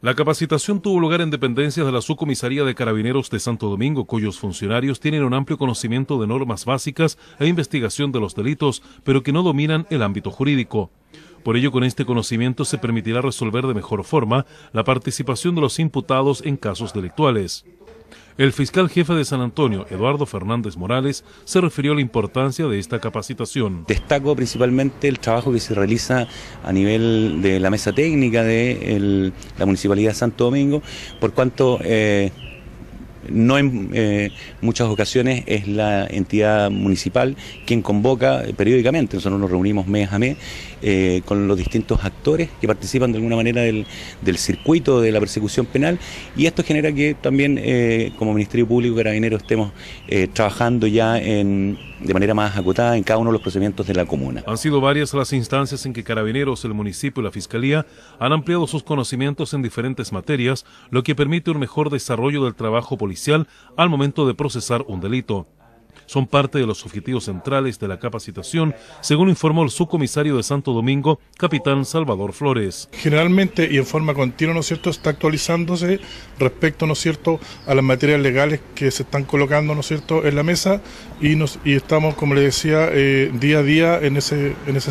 La capacitación tuvo lugar en dependencias de la Subcomisaría de Carabineros de Santo Domingo, cuyos funcionarios tienen un amplio conocimiento de normas básicas e investigación de los delitos, pero que no dominan el ámbito jurídico. Por ello, con este conocimiento se permitirá resolver de mejor forma la participación de los imputados en casos delictuales. El fiscal jefe de San Antonio, Eduardo Fernández Morales, se refirió a la importancia de esta capacitación. Destaco principalmente el trabajo que se realiza a nivel de la mesa técnica de la Municipalidad de Santo Domingo, por cuanto... Eh, no en eh, muchas ocasiones es la entidad municipal quien convoca eh, periódicamente, nosotros nos reunimos mes a mes eh, con los distintos actores que participan de alguna manera del, circuito de la persecución penal y esto genera que también como Ministerio Público Carabineros estemos trabajando ya de manera más acotada en cada uno de los procedimientos de la comuna. Han sido varias las instancias en que Carabineros, el municipio y la Fiscalía han ampliado sus conocimientos en diferentes materias, lo que permite un mejor desarrollo del trabajo policial al momento de procesar un delito son parte de los objetivos centrales de la capacitación, según informó el subcomisario de Santo Domingo, capitán Salvador Flores. Generalmente y en forma continua, ¿no es cierto?, está actualizándose respecto, ¿no es cierto?, a las materias legales que se están colocando, ¿no es cierto?, en la mesa y, estamos, como le decía, eh, día a día en, en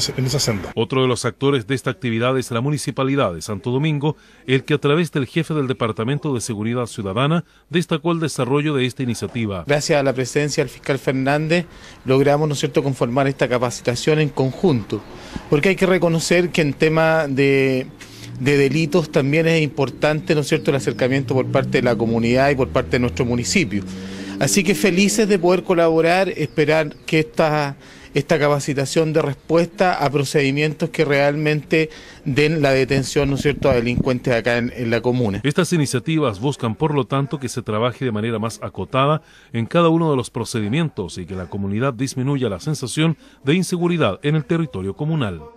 esa senda. Otro de los actores de esta actividad es la Municipalidad de Santo Domingo, el que a través del jefe del Departamento de Seguridad Ciudadana destacó el desarrollo de esta iniciativa. Gracias a la presencia del fiscal Fernández, logramos, ¿no cierto?, conformar esta capacitación en conjunto. Porque hay que reconocer que en tema de, delitos también es importante, ¿no es cierto?, el acercamiento por parte de la comunidad y por parte de nuestro municipio. Así que felices de poder colaborar, esperar que esta esta capacitación de respuesta a procedimientos que realmente den la detención, ¿no es cierto?, a delincuentes acá en, en la comuna. Estas iniciativas buscan, por lo tanto, que se trabaje de manera más acotada en cada uno de los procedimientos y que la comunidad disminuya la sensación de inseguridad en el territorio comunal.